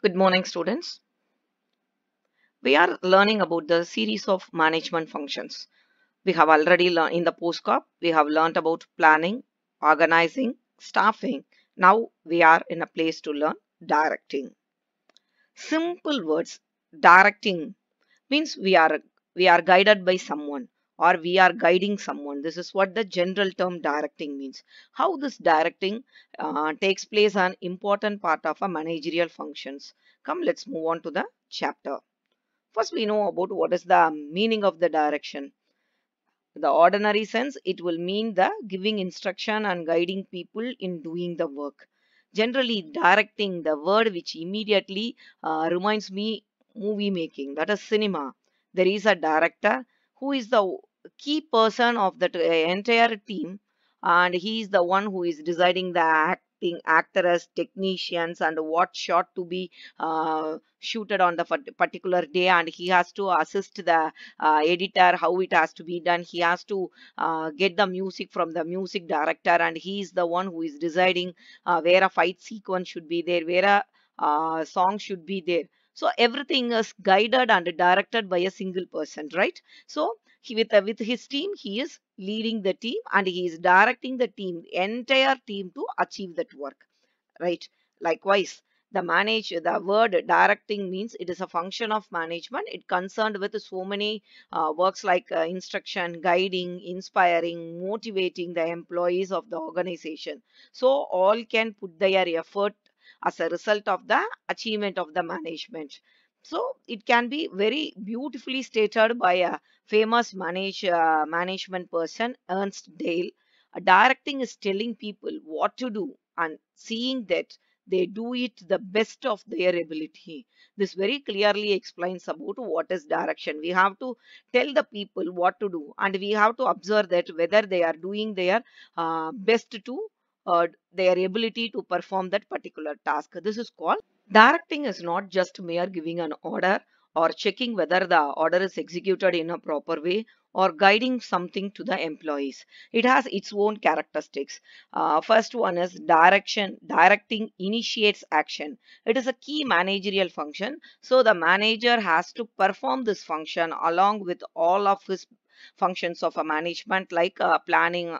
Good morning students. We are learning about the series of management functions. We have already learned in the postcard, we have learned about planning, organizing, staffing. Now we are in a place to learn directing. Simple words, directing means we are we are guided by someone or we are guiding someone. This is what the general term directing means. How this directing uh, takes place an important part of a managerial functions. Come, let's move on to the chapter. First, we know about what is the meaning of the direction. The ordinary sense, it will mean the giving instruction and guiding people in doing the work. Generally, directing, the word which immediately uh, reminds me movie making, that is cinema. There is a director who is the key person of the uh, entire team and he is the one who is deciding the acting actors technicians and what shot to be uh, shooted on the particular day and he has to assist the uh, editor how it has to be done he has to uh, get the music from the music director and he is the one who is deciding uh, where a fight sequence should be there where a uh, song should be there so everything is guided and directed by a single person right so he, with, uh, with his team, he is leading the team and he is directing the team, entire team to achieve that work, right? Likewise, the manage the word directing means it is a function of management it concerned with so many uh, works like uh, instruction guiding inspiring motivating the employees of the organization so all can put their effort as a result of the achievement of the management so it can be very beautifully stated by a famous manage, uh, management person, Ernst Dale. A directing is telling people what to do and seeing that they do it the best of their ability. This very clearly explains about what is direction. We have to tell the people what to do and we have to observe that whether they are doing their uh, best to uh, their ability to perform that particular task. This is called Directing is not just mere giving an order or checking whether the order is executed in a proper way or guiding something to the employees. It has its own characteristics. Uh, first one is direction. Directing initiates action. It is a key managerial function. So the manager has to perform this function along with all of his functions of a management like uh, planning,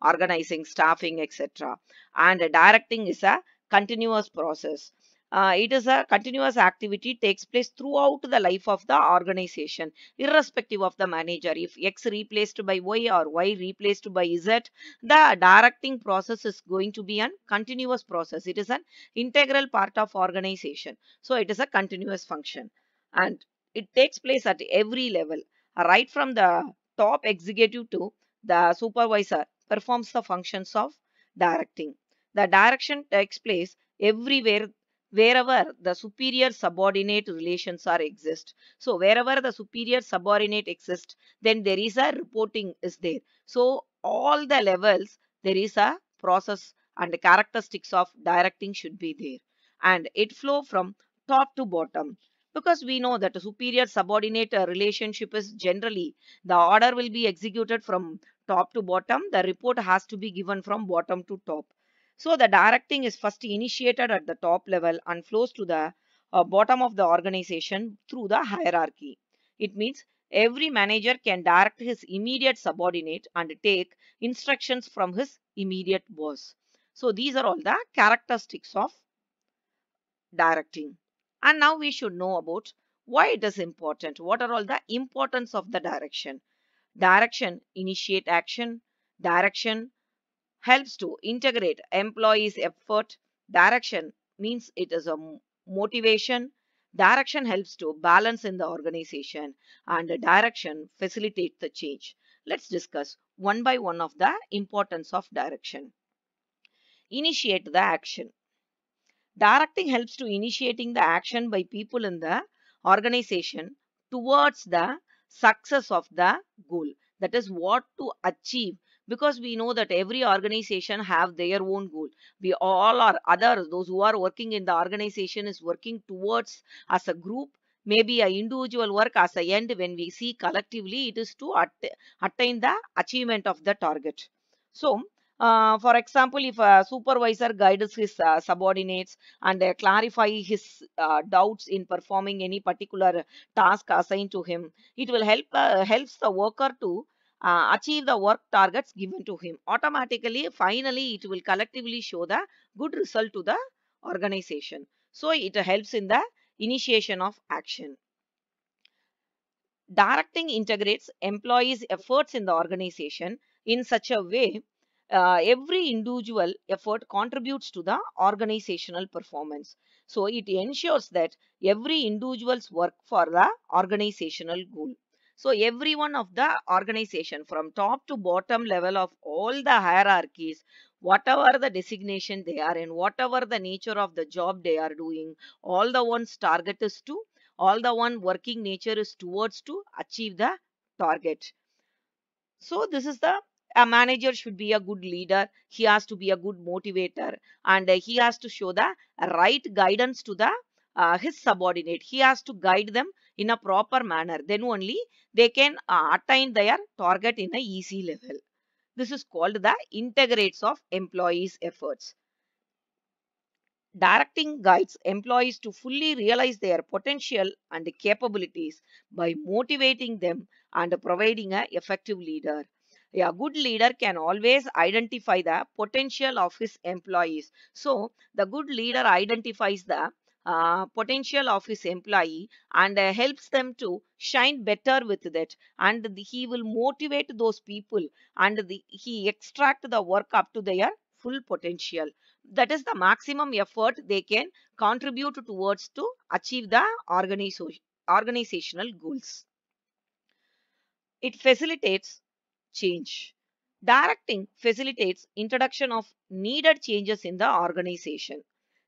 organizing, staffing, etc. And directing is a continuous process. Uh, it is a continuous activity takes place throughout the life of the organization irrespective of the manager if x replaced by y or y replaced by z the directing process is going to be a continuous process it is an integral part of organization so it is a continuous function and it takes place at every level right from the top executive to the supervisor performs the functions of directing the direction takes place everywhere wherever the superior subordinate relations are exist. So wherever the superior subordinate exist, then there is a reporting is there. So all the levels, there is a process and the characteristics of directing should be there. And it flow from top to bottom because we know that a superior subordinate relationship is generally the order will be executed from top to bottom the report has to be given from bottom to top so the directing is first initiated at the top level and flows to the uh, bottom of the organization through the hierarchy. It means every manager can direct his immediate subordinate and take instructions from his immediate boss. So these are all the characteristics of directing. And now we should know about why it is important. What are all the importance of the direction? Direction, initiate action. Direction, helps to integrate employees effort direction means it is a motivation direction helps to balance in the organization and direction facilitates the change let's discuss one by one of the importance of direction initiate the action directing helps to initiating the action by people in the organization towards the success of the goal that is what to achieve because we know that every organization have their own goal. We all are others, those who are working in the organization is working towards as a group maybe a individual work as a end when we see collectively it is to att attain the achievement of the target. So, uh, for example, if a supervisor guides his uh, subordinates and uh, clarify his uh, doubts in performing any particular task assigned to him, it will help uh, helps the worker to uh, achieve the work targets given to him. Automatically, finally, it will collectively show the good result to the organization. So, it helps in the initiation of action. Directing integrates employees' efforts in the organization in such a way uh, every individual effort contributes to the organizational performance. So, it ensures that every individual's work for the organizational goal. So every one of the organization from top to bottom level of all the hierarchies, whatever the designation they are in, whatever the nature of the job they are doing, all the one's target is to, all the one working nature is towards to achieve the target. So this is the a manager should be a good leader. He has to be a good motivator and he has to show the right guidance to the uh, his subordinate. He has to guide them in a proper manner, then only they can uh, attain their target in a easy level. This is called the integrates of employees' efforts. Directing guides employees to fully realize their potential and capabilities by motivating them and providing an effective leader. A good leader can always identify the potential of his employees. So, the good leader identifies the uh, potential of his employee and uh, helps them to shine better with that and the, he will motivate those people and the, he extract the work up to their full potential that is the maximum effort they can contribute towards to achieve the organizational goals it facilitates change Directing facilitates introduction of needed changes in the organization.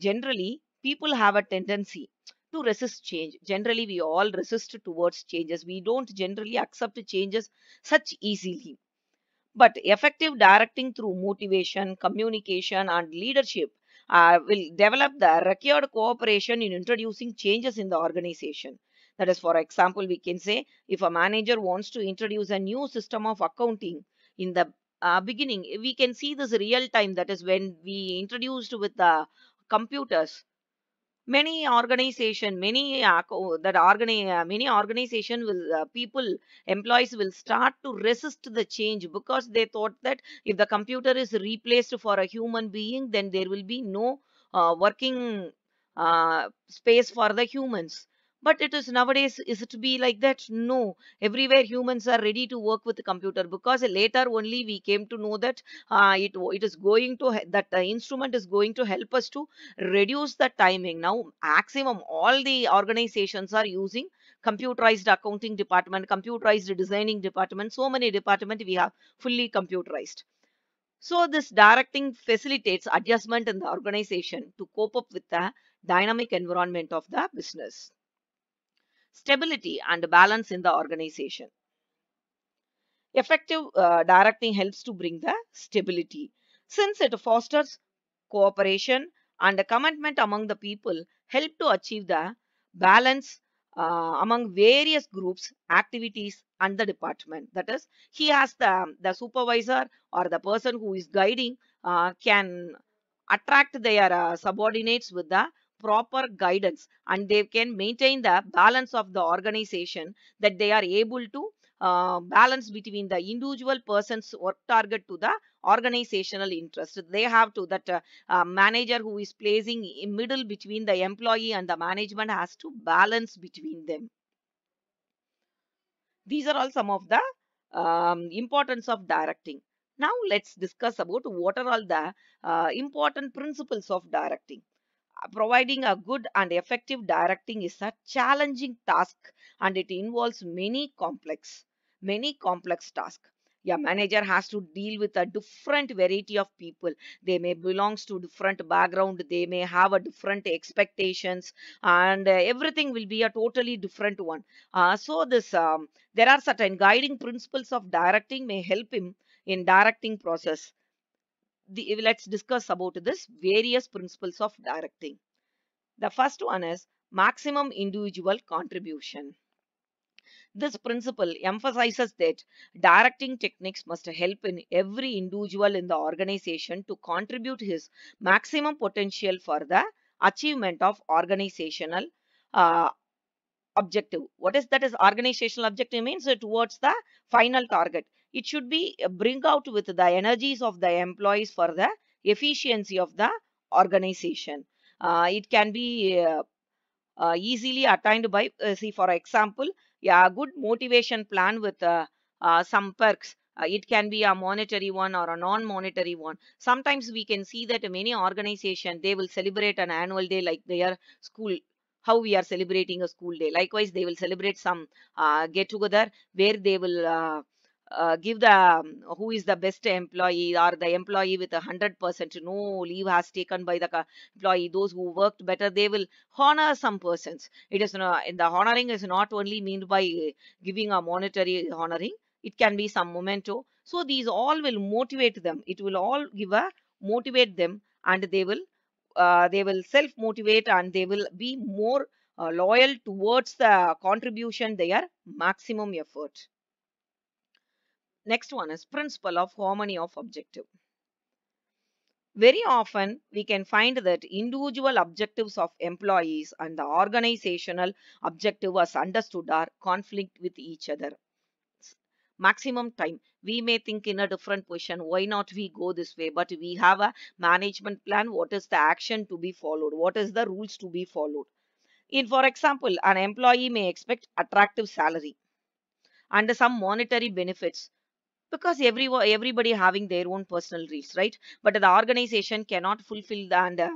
Generally, people have a tendency to resist change. Generally, we all resist towards changes. We don't generally accept changes such easily. But effective directing through motivation, communication, and leadership uh, will develop the required cooperation in introducing changes in the organization. That is, for example, we can say if a manager wants to introduce a new system of accounting in the uh, beginning, we can see this real time. That is, when we introduced with the computers, many organization many uh, that organi uh, many organization will uh, people employees will start to resist the change because they thought that if the computer is replaced for a human being then there will be no uh, working uh, space for the humans but it is nowadays, is it to be like that? No. Everywhere humans are ready to work with computer because later only we came to know that uh, it, it is going to, that the instrument is going to help us to reduce the timing. Now, maximum all the organizations are using computerized accounting department, computerized designing department. So many department we have fully computerized. So this directing facilitates adjustment in the organization to cope up with the dynamic environment of the business stability and balance in the organization. Effective uh, directing helps to bring the stability since it fosters cooperation and commitment among the people help to achieve the balance uh, among various groups, activities and the department. That is, he has the, the supervisor or the person who is guiding uh, can attract their uh, subordinates with the proper guidance and they can maintain the balance of the organization that they are able to uh, balance between the individual person's work target to the organizational interest. They have to that uh, uh, manager who is placing in middle between the employee and the management has to balance between them. These are all some of the um, importance of directing. Now let's discuss about what are all the uh, important principles of directing providing a good and effective directing is a challenging task and it involves many complex, many complex tasks. A manager has to deal with a different variety of people. They may belong to different background. They may have a different expectations and uh, everything will be a totally different one. Uh, so this um, there are certain guiding principles of directing may help him in directing process the, let's discuss about this various principles of directing. The first one is maximum individual contribution. This principle emphasizes that directing techniques must help in every individual in the organization to contribute his maximum potential for the achievement of organizational uh, objective. What is that is organizational objective means towards the final target it should be uh, bring out with the energies of the employees for the efficiency of the organization. Uh, it can be uh, uh, easily attained by, uh, see for example, yeah, good motivation plan with uh, some perks. it can be a monetary one or a non-monetary one. Sometimes we can see that many organization, they will celebrate an annual day like their school how we are celebrating a school day. Likewise, they will celebrate some uh, get together where they will uh, uh, give the um, who is the best employee or the employee with a hundred percent no leave has taken by the employee those who worked better they will honor some persons it is not the honoring is not only meant by giving a monetary honoring it can be some memento so these all will motivate them it will all give a motivate them and they will uh, they will self motivate and they will be more uh, loyal towards the contribution their maximum effort Next one is principle of harmony of objective. Very often, we can find that individual objectives of employees and the organizational objective as understood are conflict with each other. Maximum time, we may think in a different position, why not we go this way? But we have a management plan, what is the action to be followed? What is the rules to be followed? In, for example, an employee may expect attractive salary and some monetary benefits because every everybody having their own personal reefs right but the organization cannot fulfill the and uh,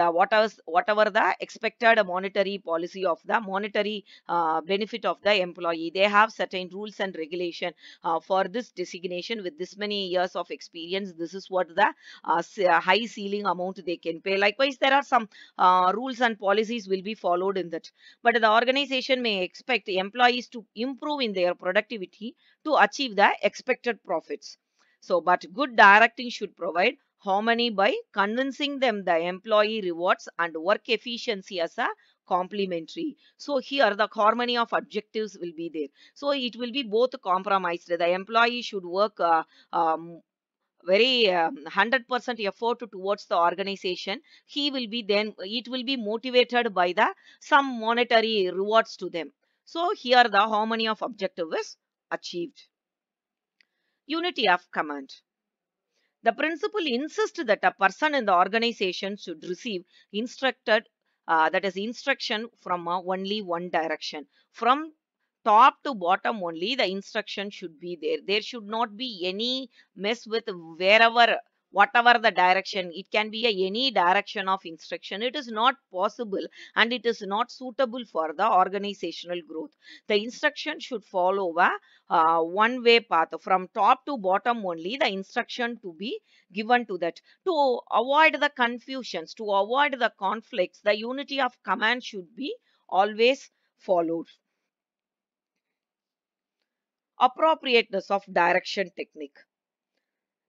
the whatever whatever the expected monetary policy of the monetary uh, benefit of the employee they have certain rules and regulation uh, for this designation with this many years of experience this is what the uh, uh, high ceiling amount they can pay likewise there are some uh, rules and policies will be followed in that but the organization may expect employees to improve in their productivity to achieve the expected profits. So, but good directing should provide harmony by convincing them the employee rewards and work efficiency as a complementary. So here the harmony of objectives will be there. So it will be both compromised. The employee should work uh, um, very 100% um, effort towards the organization. He will be then, it will be motivated by the some monetary rewards to them. So here the harmony of objective is achieved. Unity of command. The principal insists that a person in the organization should receive instructed, uh, that is instruction from uh, only one direction. From top to bottom only the instruction should be there. There should not be any mess with wherever whatever the direction. It can be a, any direction of instruction. It is not possible and it is not suitable for the organizational growth. The instruction should follow a uh, one-way path. From top to bottom only the instruction to be given to that. To avoid the confusions, to avoid the conflicts, the unity of command should be always followed appropriateness of direction technique.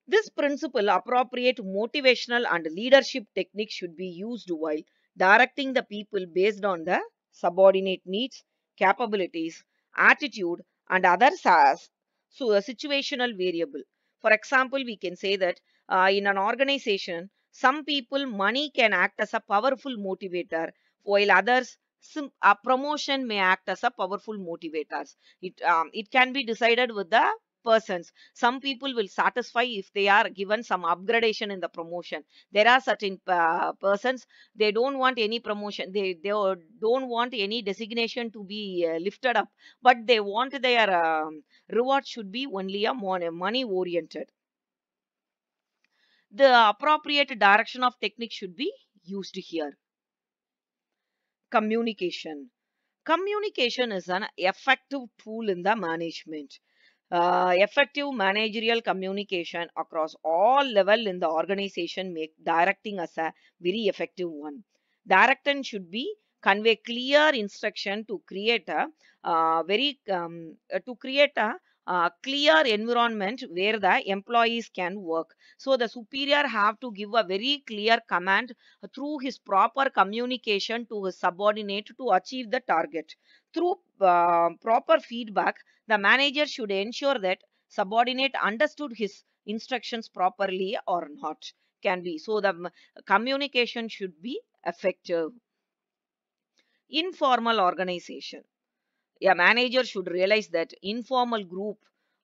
This principle, appropriate motivational and leadership techniques should be used while directing the people based on the subordinate needs, capabilities, attitude and other so a situational variable. For example, we can say that uh, in an organization, some people money can act as a powerful motivator while others a promotion may act as a powerful motivator. It, um, it can be decided with the persons. Some people will satisfy if they are given some upgradation in the promotion. There are certain uh, persons, they don't want any promotion. They, they don't want any designation to be uh, lifted up. But they want their um, reward should be only a money oriented. The appropriate direction of technique should be used here. Communication. Communication is an effective tool in the management uh, effective managerial communication across all level in the organization make directing as a very effective one. Direction should be convey clear instruction to create a uh, very um, to create a uh, clear environment where the employees can work. So the superior have to give a very clear command through his proper communication to his subordinate to achieve the target. Through uh, proper feedback, the manager should ensure that subordinate understood his instructions properly or not can be. So the uh, communication should be effective. Informal organization a manager should realize that informal group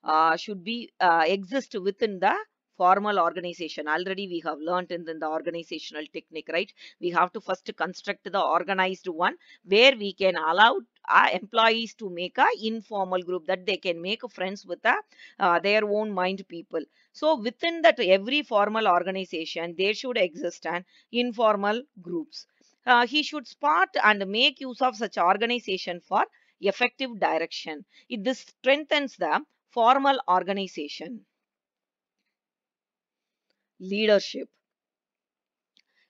uh, should be uh, exist within the formal organization already we have learned in, in, the organizational technique right we have to first construct the organized one where we can allow our uh, employees to make a informal group that they can make friends with a, uh, their own mind people so within that every formal organization there should exist an informal groups uh, he should spot and make use of such organization for effective direction. It, this strengthens the formal organization. Leadership.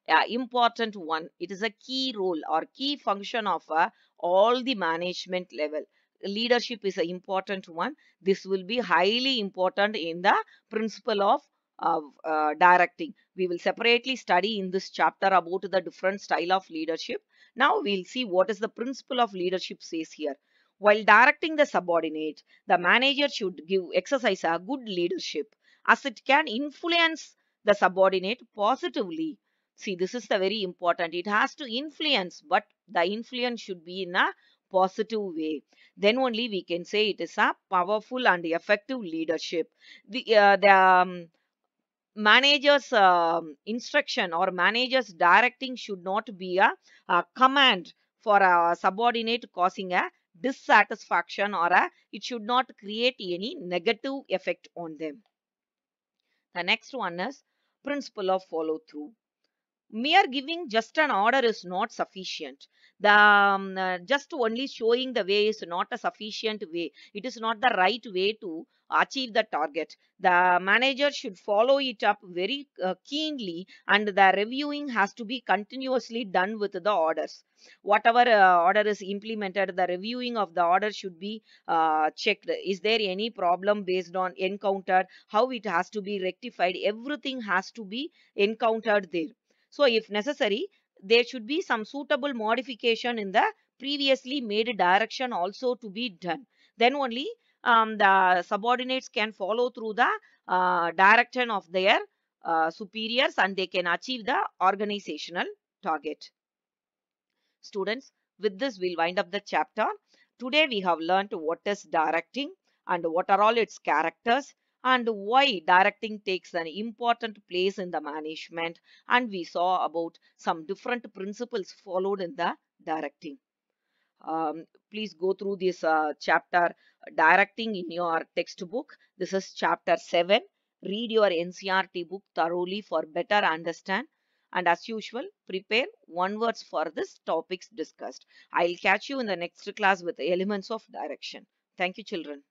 Yeah, important one. It is a key role or key function of uh, all the management level leadership is an important one. This will be highly important in the principle of of uh, directing. We will separately study in this chapter about the different style of leadership. Now we'll see what is the principle of leadership says here. While directing the subordinate, the manager should give exercise a good leadership as it can influence the subordinate positively. See, this is the very important. It has to influence, but the influence should be in a positive way. Then only we can say it is a powerful and effective leadership. The, uh, the um, manager's um, instruction or manager's directing should not be a, a command for a subordinate causing a dissatisfaction or a, it should not create any negative effect on them. The next one is principle of follow through. Mere giving just an order is not sufficient. The um, uh, just only showing the way is not a sufficient way. It is not the right way to achieve the target. The manager should follow it up very uh, keenly and the reviewing has to be continuously done with the orders. Whatever uh, order is implemented, the reviewing of the order should be uh, checked. Is there any problem based on encountered? How it has to be rectified? Everything has to be encountered there. So if necessary, there should be some suitable modification in the previously made direction also to be done. Then only um, the subordinates can follow through the uh, direction of their uh, superiors and they can achieve the organizational target. Students, with this we'll wind up the chapter. Today we have learned what is directing and what are all its characters and why directing takes an important place in the management and we saw about some different principles followed in the directing. Um, please go through this uh, chapter directing in your textbook. This is chapter 7. Read your NCRT book thoroughly for better understand. And as usual, prepare one words for this topics discussed. I'll catch you in the next class with elements of direction. Thank you children.